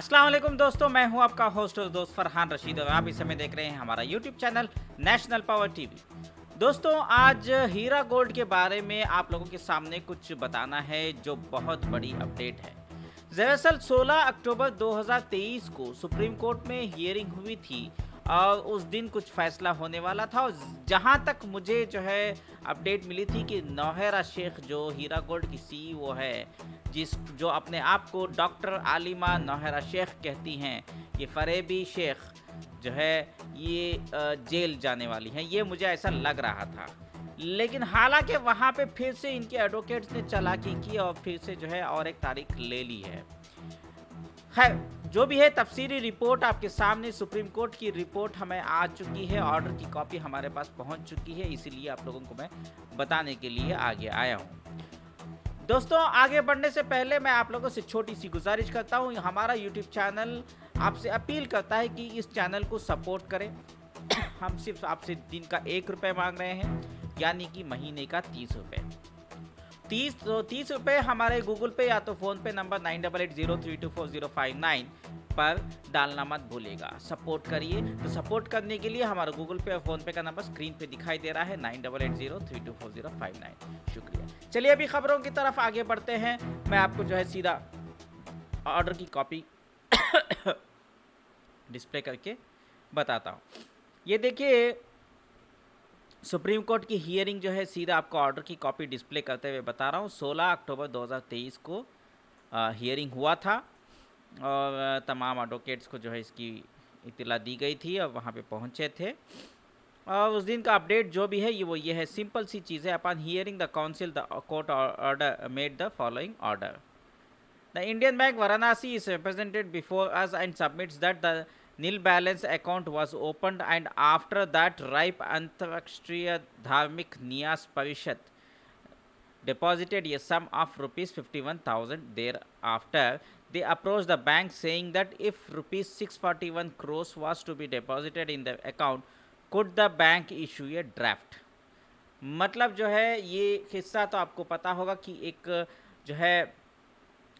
अस्सलाम वालेकुम दोस्तों मैं हूं आपका होस्ट और दोस्त फरहान रशीद और आप इस समय देख रहे हैं हमारा YouTube channel National Power TV दोस्तों आज हीरा गोल्ड के बारे में आप लोगों के सामने कुछ बताना है जो बहुत बड़ी अपडेट है दरअसल 16 अक्टूबर 2023 को सुप्रीम कोर्ट में हियरिंग हुई थी और उस दिन कुछ फैसला होने वाला था और जहाँ तक मुझे जो है अपडेट मिली थी कि नौहरा शेख जो हीरा गोल्ड की सी वो e है जिस जो अपने आप को डॉक्टर आलिमा नौहरा शेख कहती हैं ये फरेबी शेख जो है ये जेल जाने वाली हैं ये मुझे ऐसा लग रहा था लेकिन हालांकि वहाँ पे फिर से इनके एडवोकेट्स ने चलाकी की और फिर से जो है और एक तारीख ले ली है खैर जो भी है तफसीरी रिपोर्ट आपके सामने सुप्रीम कोर्ट की रिपोर्ट हमें आ चुकी है ऑर्डर की कॉपी हमारे पास पहुंच चुकी है इसीलिए आप लोगों को मैं बताने के लिए आगे आया हूँ दोस्तों आगे बढ़ने से पहले मैं आप लोगों से छोटी सी गुजारिश करता हूँ हमारा यूट्यूब चैनल आपसे अपील करता है कि इस चैनल को सपोर्ट करें हम सिर्फ आपसे दिन का एक रुपये मांग रहे हैं यानी कि महीने का तीस रुपये तीस तो तीस रुपये हमारे गूगल पे या तो PhonePe number nine double eight zero three two four zero five nine पर डालना मत भूलेगा सपोर्ट करिए तो सपोर्ट करने के लिए हमारा गूगल पे और फोनपे का नंबर स्क्रीन पे दिखाई दे रहा है nine double eight zero three two four zero five nine शुक्रिया चलिए अभी खबरों की तरफ आगे बढ़ते हैं मैं आपको जो है सीधा ऑर्डर की कॉपी डिस्प्ले करके बताता हूँ ये देखिए सुप्रीम कोर्ट की हियरिंग जो है सीधा आपको ऑर्डर की कॉपी डिस्प्ले करते हुए बता रहा हूँ 16 अक्टूबर 2023 को हियरिंग हुआ था और तमाम एडवोकेट्स को जो है इसकी इतला दी गई थी और वहाँ पे पहुँचे थे और उस दिन का अपडेट जो भी है ये वो ये है सिंपल सी चीज़ है अपन hearing the council the court order made the following order the Indian Bank Varanasi is represented before us and submits that the nil balance account was opened and after that RIPE Antarashtriya Dharmik Niyas Parishat deposited a sum of rupees 51000 thereafter they approached the bank saying that if rupees 641 crores was to be deposited in the account could the bank issue a draft मतलब जो है ये हिस्सा तो आपको पता होगा कि एक जो है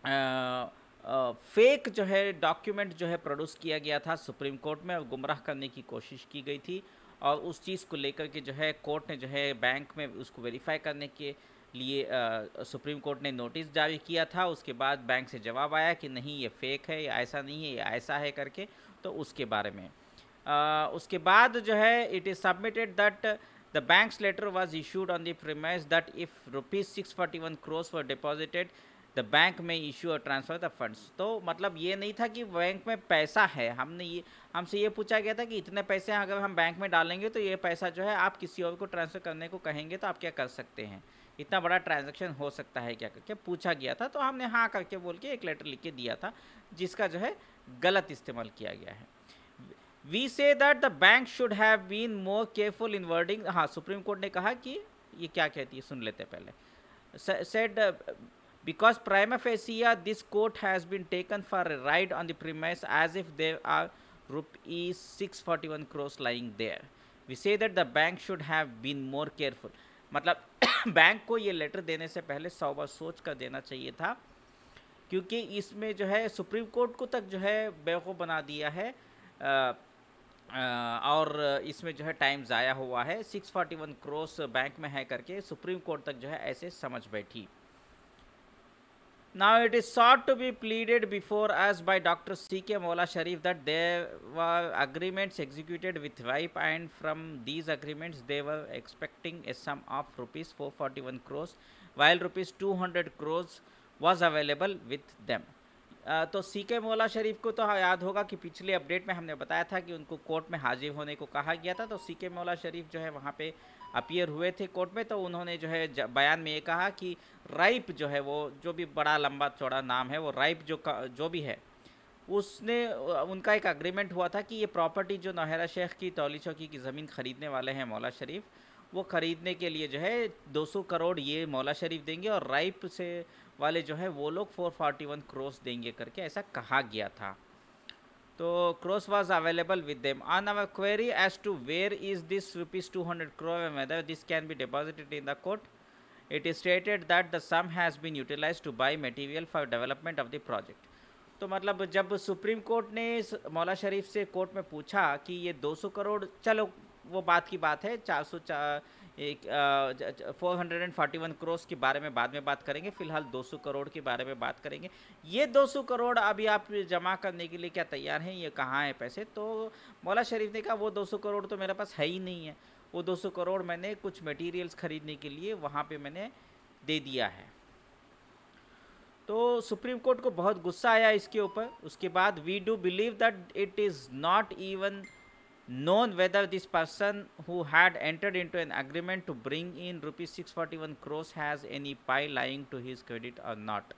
आ, फेक जो है डॉक्यूमेंट जो है प्रोड्यूस किया गया था सुप्रीम कोर्ट में और गुमराह करने की कोशिश की गई थी और उस चीज़ को लेकर के जो है कोर्ट ने जो है बैंक में उसको वेरीफाई करने के लिए आ, सुप्रीम कोर्ट ने नोटिस जारी किया था उसके बाद बैंक से जवाब आया कि नहीं ये फेक है ये ऐसा नहीं है ये ऐसा है करके तो उसके बारे में आ, उसके बाद जो है it is submitted that The bank's letter was issued on that if rupees six forty one crores for deposited the bank में इशू और ट्रांसफर द फंड्स तो मतलब ये नहीं था कि बैंक में पैसा है हमने ये हमसे ये पूछा गया था कि इतने पैसे अगर हम बैंक में डालेंगे तो ये पैसा जो है आप किसी और को ट्रांसफ़र करने को कहेंगे तो आप क्या कर सकते हैं इतना बड़ा ट्रांजेक्शन हो सकता है क्या करके पूछा गया था तो हमने हाँ करके बोल के एक लेटर लिख के दिया था जिसका जो है गलत इस्तेमाल किया गया है we say that the bank should have been more careful in wording हाँ सुप्रीम कोर्ट ने कहा कि ये क्या कहती है सुन लेते पहले said Because prima facie, this court has been taken for a ride on the premise as if there are rupees 641 crores lying there. We say that the bank should have been more careful. मतलब bank को ये letter देने से पहले सौ बार सोच कर देना चाहिए था क्योंकि इसमें जो है सुप्रीम कोर्ट को तक जो है बेवकूफ़ बना दिया है आ, आ, और इसमें जो है टाइम ज़ाया हुआ है 641 क्रोस बैंक में है करके सुप्रीम कोर्ट तक जो है ऐसे समझ बैठी Now it is sought to be pleaded before us by Dr. C.K. Mola Sharif that there were agreements executed with WIPE and from these agreements they were expecting a sum of rupees 441 crores while rupees 200 crores was available with them. Uh, तो सी K Maula शरीफ को तो याद होगा कि पिछले update में हमने बताया था कि उनको कोर्ट में हाजिर होने को कहा गया था तो सी के मौला शरीफ जो है वहाँ पे अपियर हुए थे कोर्ट में तो उन्होंने जो है बयान में ये कहा कि राइप जो है वो जो भी बड़ा लंबा चौड़ा नाम है वो राइप जो जो भी है उसने उनका एक अग्रीमेंट हुआ था कि ये प्रॉपर्टी जो नहरा शेख की तौली चौकी की ज़मीन ख़रीदने वाले हैं मौला शरीफ वो ख़रीदने के लिए जो है 200 करोड़ ये मौला शरीफ देंगे और राइप से वाले जो है वो लोग 441 क्रोस देंगे करके ऐसा कहा गया था तो crores was available with them on our query as to where is this rupees two hundred crore whether this can be deposited in the court it is stated that the sum has been utilize to buy material for development of the project तो मतलब जब supreme Court ने मौला शरीफ से court में पूछा कि ये दो सौ करोड़ चलो वो बात की बात है चार सौ चार four hundred and forty one crores के बारे में बाद में बात करेंगे फिलहाल दो सौ करोड़ के बारे में बात करेंगे ये दो सौ करोड़ अभी आप जमा करने के लिए क्या तैयार हैं ये कहाँ हैं पैसे तो मौला शरीफ ने कहा वो दो सौ करोड़ तो मेरे पास है ही नहीं है वो दो सौ करोड़ मैंने कुछ मटेरियल्स खरीदने के लिए वहाँ पर मैंने दे दिया है तो सुप्रीम कोर्ट को बहुत गुस्सा आया इसके ऊपर उसके बाद we do believe that it is not even known whether this person who had entered into an agreement to bring in rupees 641 crores has any pie lying to his credit or not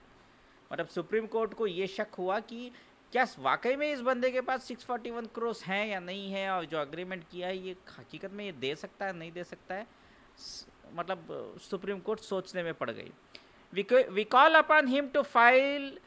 मतलब Supreme Court को ये शक हुआ कि क्या वाकई में इस बंदे के पास 641 क्रोस हैं या नहीं है और जो अग्रीमेंट किया है ये हकीकत में ये दे सकता है नहीं दे सकता है मतलब सुप्रीम कोर्ट सोचने में पड़ गई we call upon him to file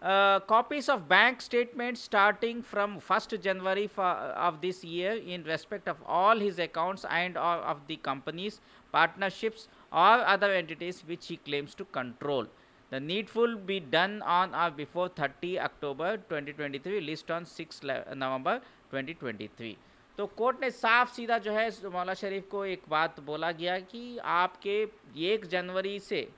Uh, copies of bank statements starting from 1st January of this year in respect of all his accounts and of the companies, partnerships or other entities which he claims to control. The needful be done on or before 30 October 2023, list on 6 November 2023. तो court ने साफ सीधा जो है मौला शरीफ को एक बात बोला गया कि आपके एक जनवरी से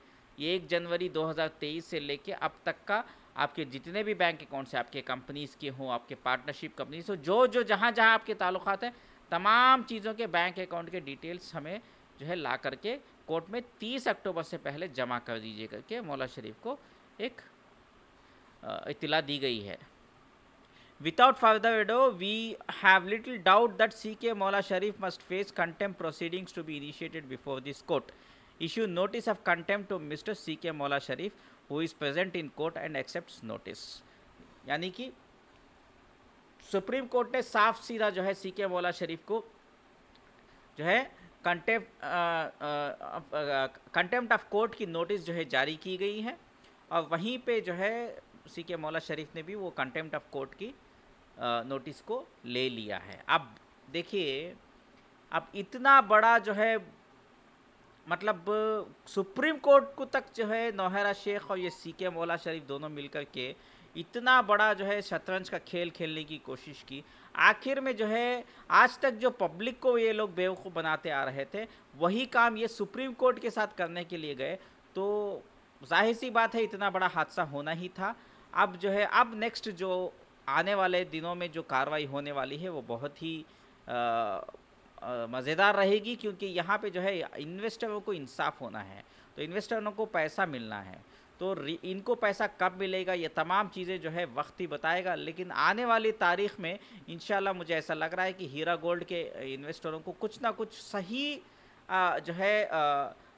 एक जनवरी 2023 से लेके अब तक का आपके जितने भी बैंक अकाउंट्स हैं आपके कंपनीज़ के हों आपके पार्टनरशिप कंपनीज हो जो जो जहाँ जहाँ आपके ताल्लुक हैं तमाम चीज़ों के बैंक अकाउंट के डिटेल्स हमें जो है ला करके कोर्ट में 30 अक्टूबर से पहले जमा कर दीजिए करके मौला शरीफ को एक इतला दी गई है without further ado we have little doubt that C K Maula Sharif must face contempt proceedings to be initiated before this court issue notice of contempt to Mr C K Maula Sharif who is present in court and accept notice यानी कि supreme Court ने साफ सीधा जो है सी K Maula शरीफ को जो है कंटेम कंटेम्प्ट ऑफ कोर्ट की नोटिस जो है जारी की गई है और वहीं पे जो है सी के मौला शरीफ ने भी वो कंटेम्प्ट ऑफ कोर्ट की नोटिस को ले लिया है अब देखिए अब इतना बड़ा जो है मतलब सुप्रीम कोर्ट को तक जो है नौहरा शेख और ये सी के मौला शरीफ दोनों मिलकर के इतना बड़ा जो है शतरंज का खेल खेलने की कोशिश की आखिर में जो है आज तक जो पब्लिक को ये लोग बेवकूफ़ बनाते आ रहे थे वही काम ये सुप्रीम कोर्ट के साथ करने के लिए गए तो जाहिर सी बात है इतना बड़ा हादसा होना ही था अब जो है अब नेक्स्ट जो आने वाले दिनों में जो कार्रवाई होने वाली है वो बहुत ही आ, मज़ेदार रहेगी क्योंकि यहाँ पे जो है इन्वेस्टरों को इंसाफ होना है तो इन्वेस्टरों को पैसा मिलना है तो इनको पैसा कब मिलेगा ये तमाम चीज़ें जो है वक्त ही बताएगा लेकिन आने वाली तारीख में इन मुझे ऐसा लग रहा है कि हीरा गोल्ड के इन्वेस्टरों को कुछ ना कुछ सही आ, जो है आ,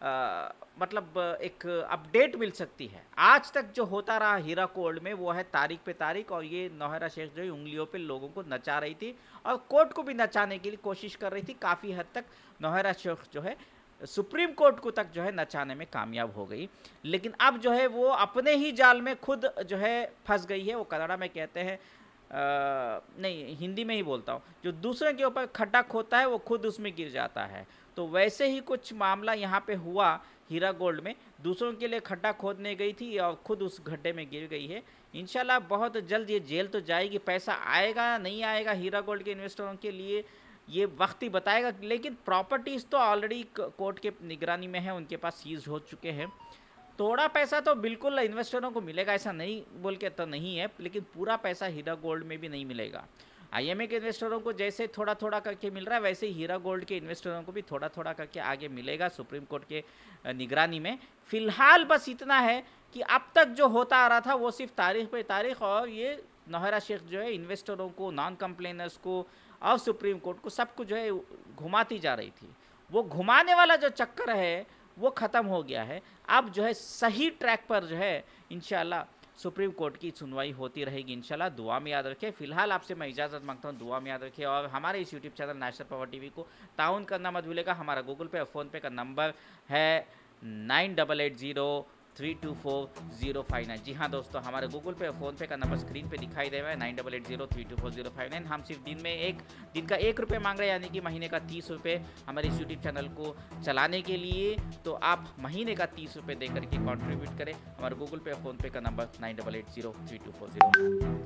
आ, मतलब एक अपडेट मिल सकती है आज तक जो होता रहा हीरा कोर्ट में वो है तारीख पे तारीख और ये नौहरा शेख जो है उंगलियों पे लोगों को नचा रही थी और कोर्ट को भी नचाने के लिए कोशिश कर रही थी काफ़ी हद तक नौहरा शेख जो है सुप्रीम कोर्ट को तक जो है नचाने में कामयाब हो गई लेकिन अब जो है वो अपने ही जाल में खुद जो है फंस गई है वो कनाडा में कहते हैं नहीं हिंदी में ही बोलता हूँ जो दूसरे के ऊपर खड्डा खोता है वो खुद उसमें गिर जाता है तो वैसे ही कुछ मामला यहाँ पे हुआ हीरा गोल्ड में दूसरों के लिए खड्डा खोदने गई थी और खुद उस गड्ढे में गिर गई है इनशाला बहुत जल्द ये जेल तो जाएगी पैसा आएगा नहीं आएगा हीरा गोल्ड के इन्वेस्टरों के लिए ये वक्त ही बताएगा लेकिन प्रॉपर्टीज़ तो ऑलरेडी कोर्ट के निगरानी में है उनके पास सीज हो चुके हैं थोड़ा पैसा तो बिल्कुल इन्वेस्टरों को मिलेगा ऐसा नहीं बोल के तो नहीं है लेकिन पूरा पैसा हीरा गोल्ड में भी नहीं मिलेगा आईएमए के इन्वेस्टरों को जैसे थोड़ा थोड़ा करके मिल रहा है वैसे ही हीरा गोल्ड के इन्वेस्टरों को भी थोड़ा थोड़ा करके आगे मिलेगा सुप्रीम कोर्ट के निगरानी में फिलहाल बस इतना है कि अब तक जो होता आ रहा था वो सिर्फ तारीख पे तारीख और ये नहरा शेख जो है इन्वेस्टरों को नॉन कंप्लेनर्स को और सुप्रीम कोर्ट को सबको जो है घुमाती जा रही थी वो घुमाने वाला जो चक्कर है वो ख़त्म हो गया है अब जो है सही ट्रैक पर जो है इन सुप्रीम कोर्ट की सुनवाई होती रहेगी इंशाल्लाह दुआ में याद रखें फिलहाल आपसे मैं इजाज़त मांगता हूँ दुआ में याद रखें और हमारे इस YouTube channel National Power TV को ताउन करना मत भूलेगा हमारा गूगल पे और फ़ोनपे का नंबर है nine double eight zero three two four zero five nine जी हाँ दोस्तों हमारे गूगल पे फोन पे का नंबर स्क्रीन पे दिखाई दे रहा है nine double eight zero three two four zero five nine हम सिर्फ दिन में एक दिन का एक रुपये मांग रहे हैं यानी कि महीने का तीस रुपये हमारे इस यूट्यूब चैनल को चलाने के लिए तो आप महीने का तीस रुपये दे करके कॉन्ट्रीब्यूट करें हमारे गूगल पे फोन पे का number nine double eight zero three two four zero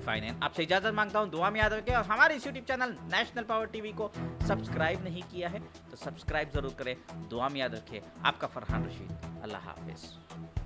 five nine आपसे इजाज़त मांगता हूँ दुआ में याद रखें और हमारे इस यूट्यूब चैनल नेशनल पावर वी को सब्सक्राइब नहीं किया है तो सब्सक्राइब ज़रूर करें दुआ में याद रखें आपका फरहान रशीद अल्लाह हाफिज़